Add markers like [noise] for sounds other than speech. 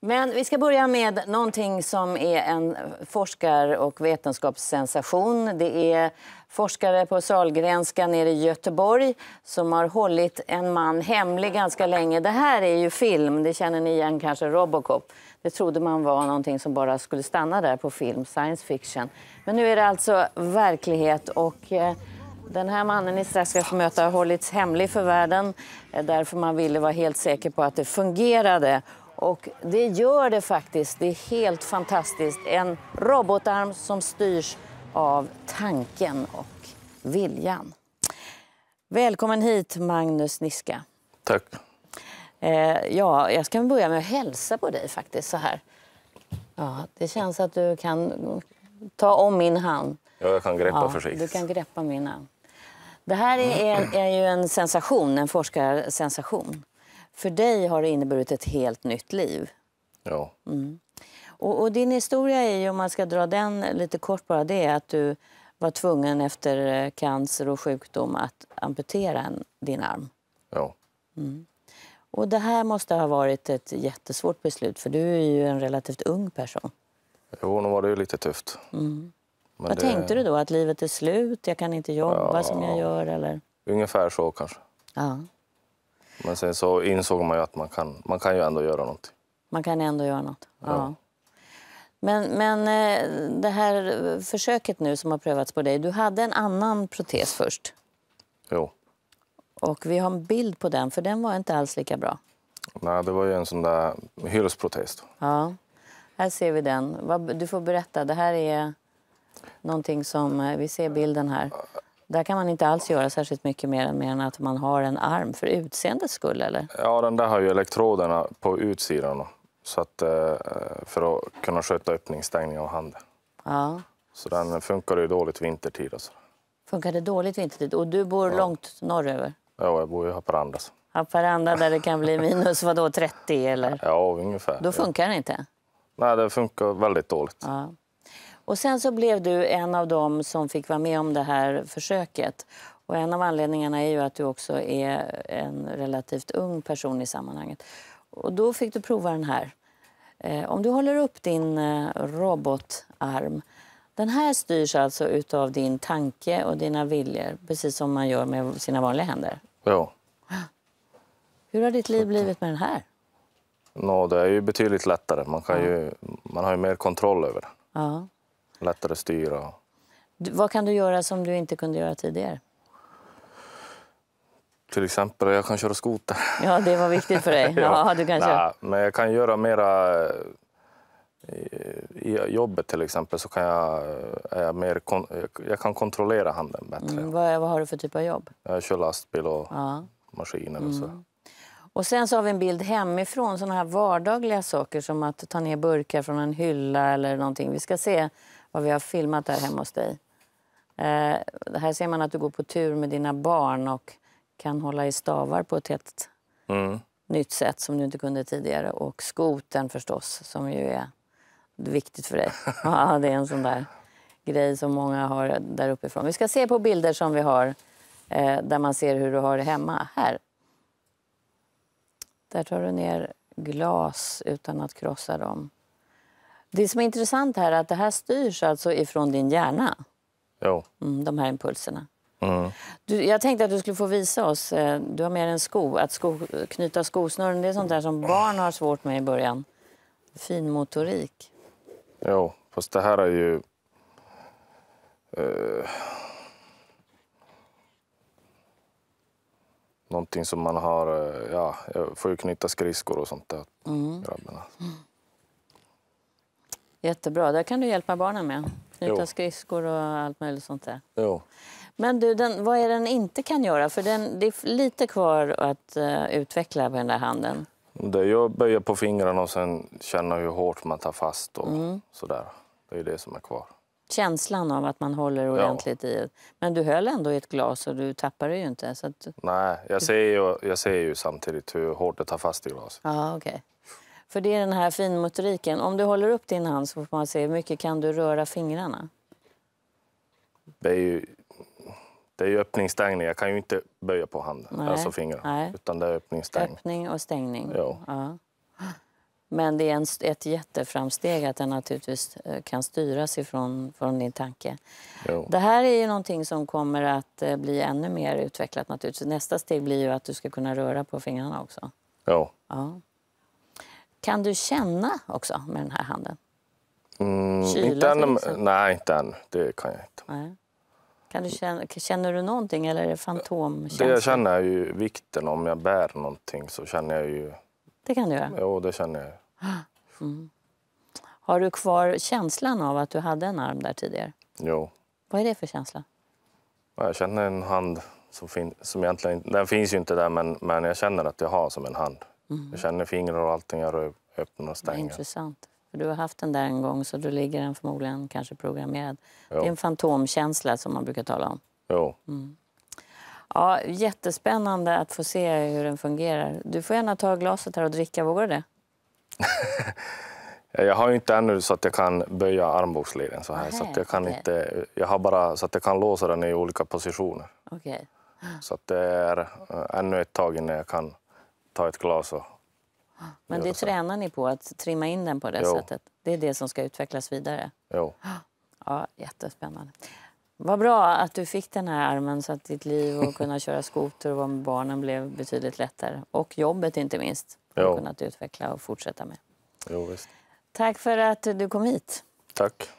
Men vi ska börja med någonting som är en forskar och vetenskapssensation. Det är forskare på Sahlgrenska nere i Göteborg som har hållit en man hemlig ganska länge. Det här är ju film, det känner ni igen kanske, Robocop. Det trodde man var någonting som bara skulle stanna där på film, science fiction. Men nu är det alltså verklighet och eh, den här mannen ni strax ska möta har hållits hemlig för världen eh, därför man ville vara helt säker på att det fungerade och det gör det faktiskt. Det är helt fantastiskt. En robotarm som styrs av tanken och viljan. Välkommen hit, Magnus Niska. Tack. Eh, ja, jag ska börja med att hälsa på dig faktiskt så här. Ja, det känns att du kan ta om min hand. Ja, jag kan greppa ja, försiktigt. Du kan greppa min hand. Det här är, är ju en sensation, en forskarsensation. För dig har det inneburit ett helt nytt liv. Ja. Mm. Och, och, din historia är ju, om man ska dra den lite kort bara, det är att du var tvungen efter eh, cancer och sjukdom att amputera en, din arm. Ja. Mm. Och det här måste ha varit ett jättesvårt beslut, för du är ju en relativt ung person. Jo, nog var det ju lite tufft. Mm. Vad det... tänkte du då? Att livet är slut, jag kan inte jobba ja, som jag gör? Eller? Ungefär så kanske. Ja. Men sen så insåg man ju att man kan, man kan ju ändå göra något. Man kan ändå göra något. Ja. ja. Men, men eh, det här försöket nu som har prövats på dig, du hade en annan protes först. Jo. Och vi har en bild på den, för den var inte alls lika bra. Nej, det var ju en sån där hyresprotes. Ja, här ser vi den. Du får berätta, det här är någonting som, eh, vi ser bilden här. Där kan man inte alls göra särskilt mycket mer än, att man har en arm för utseendets skull? Eller? Ja, den där har ju elektroderna på utsidan så att, eh, för att kunna sköta öppningsstängning av handen. Ja. Så den funkar ju dåligt vintertid. Alltså. Funkar det dåligt vintertid? Och du bor ja. långt norröver? Ja, jag bor i Haparanda. Haparanda där det kan bli [laughs] minus vadå, 30 eller? Ja, ungefär. Då funkar ja. den inte? Nej, det funkar väldigt dåligt. Ja. Och sen så blev du en av dem som fick vara med om det här försöket. Och en av anledningarna är ju att du också är en relativt ung person i sammanhanget. Och då fick du prova den här. Eh, om du håller upp din eh, robotarm. Den här styrs alltså av din tanke och dina viljor, precis som man gör med sina vanliga händer. Ja. Hur har ditt liv eh, blivit med den här? No, det är ju betydligt lättare. Man, kan ju, man har ju mer kontroll över den. Ja. Lättare att styra. Vad kan du göra som du inte kunde göra tidigare? Till exempel, jag kan köra skoter. Ja, det var viktigt för dig. [laughs] ja. ja, du kan köra. Nej, men jag kan göra mera... Eh, I jobbet till exempel så kan jag, jag mer jag kan kontrollera handen bättre. Mm, vad, vad, har du för typ av jobb? Jag kör lastbil och ja. maskiner och så. Mm. Och sen så har vi en bild hemifrån, sådana här vardagliga saker som att ta ner burkar från en hylla eller någonting. Vi ska se vad vi har filmat här hemma hos dig. Eh, här ser man att du går på tur med dina barn och kan hålla i stavar på ett helt mm. nytt sätt som du inte kunde tidigare. Och skoten förstås, som ju är viktigt för dig. [laughs] ja, det är en sån där grej som många har där uppifrån. Vi ska se på bilder som vi har eh, där man ser hur du har det hemma. Här. Där tar du ner glas utan att krossa dem. Det som är intressant här är att det här styrs alltså ifrån din hjärna. Ja. Mm, de här impulserna. Mm. Du, jag tänkte att du skulle få visa oss, eh, du har med en sko, att sko, knyta skosnören. Det är sånt där som barn har svårt med i början. Fin motorik. Ja, fast det här är ju... Eh, någonting som man har... Eh, ja, jag får ju knyta skridskor och sånt där, mm. grabbarna. Jättebra. Där kan du hjälpa barnen med. Knyta skridskor och allt möjligt sånt där. Jo. Men du, den, vad är den inte kan göra? För den, det är lite kvar att uh, utveckla på den där handen. Det jag böjer på fingrarna och sen känner hur hårt man tar fast och mm. sådär. Det är det som är kvar. Känslan av att man håller ordentligt ja. i Men du höll ändå i ett glas och du tappade ju inte. Så att... Nej, jag ser, ju, jag ser ju samtidigt hur hårt det tar fast i glaset. Ja, okej. Okay. För det är den här finmotoriken. Om du håller upp din hand så får man se hur mycket kan du röra fingrarna. Det är ju, det är ju öppning-stängning. Jag kan ju inte böja på handen, Nej. alltså fingrarna. Nej. Utan det är öppning Öppning och stängning. Ja. ja. Men det är en, ett jätteframsteg att den naturligtvis eh, kan styras ifrån från din tanke. Jo. Det här är ju någonting som kommer att eh, bli ännu mer utvecklat naturligtvis. Nästa steg blir ju att du ska kunna röra på fingrarna också. Jo. Ja. Kan du känna också med den här handen? Mm, inte än, nej, inte än. Det kan jag inte. Nej. Kan du känna, känner du någonting eller är det fantomkänsla? Det jag känner är ju vikten. Om jag bär någonting så känner jag ju... Det kan du göra? Jo, det känner jag. [gasps] Mm. Har du kvar känslan av att du hade en arm där tidigare? Jo. Vad är det för känsla? Jag känner en hand som, fin, som egentligen den finns ju inte där men, men jag känner att jag har som en hand. Mm. Jag känner fingrar och allting jag öppnar och stänger. Intressant. För du har haft den där en gång så du ligger den förmodligen kanske programmerad. Jo. Det är en fantomkänsla som man brukar tala om. Jo. Mm. Ja, jättespännande att få se hur den fungerar. Du får gärna ta glaset här och dricka, vågar du det? [laughs] jag har inte ännu så att jag kan böja armbågsleden så här. Aha, så att jag, kan okay. inte, jag har bara så att jag kan låsa den i olika positioner. Okay. Så att det är eh, ännu ett tag innan jag kan ta ett glas och Men det tränar ni på, att trimma in den på det jo. sättet? Det är det som ska utvecklas vidare? Jo. Ja, jättespännande. Vad bra att du fick den här armen så att ditt liv och kunna [laughs] köra skoter och vara med barnen blev betydligt lättare. Och jobbet inte minst, har du utveckla och fortsätta med. Jo, visst. Tack för att du kom hit. Tack.